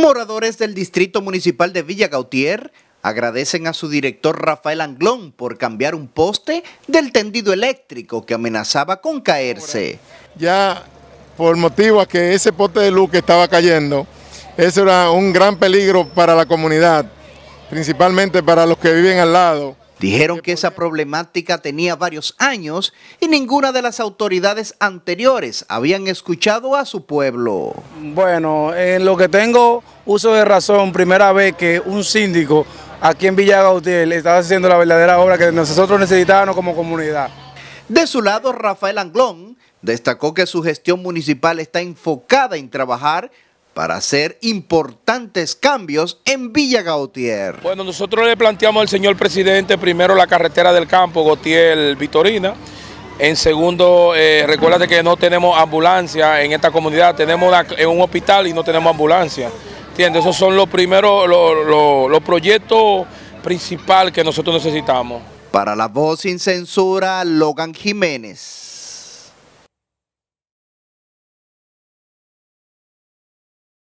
Moradores del Distrito Municipal de Villa Gautier agradecen a su director Rafael Anglón por cambiar un poste del tendido eléctrico que amenazaba con caerse. Ya por motivo a que ese poste de luz que estaba cayendo, eso era un gran peligro para la comunidad, principalmente para los que viven al lado. Dijeron que esa problemática tenía varios años y ninguna de las autoridades anteriores habían escuchado a su pueblo. Bueno, en lo que tengo uso de razón, primera vez que un síndico aquí en Villa le estaba haciendo la verdadera obra que nosotros necesitábamos como comunidad. De su lado, Rafael Anglón destacó que su gestión municipal está enfocada en trabajar para hacer importantes cambios en Villa Gautier. Bueno, nosotros le planteamos al señor presidente primero la carretera del campo Gautier-Vitorina. En segundo, eh, recuérdate que no tenemos ambulancia en esta comunidad, tenemos eh, un hospital y no tenemos ambulancia. ¿Entiendes? Esos son los primeros, los, los proyectos principales que nosotros necesitamos. Para la voz sin censura, Logan Jiménez.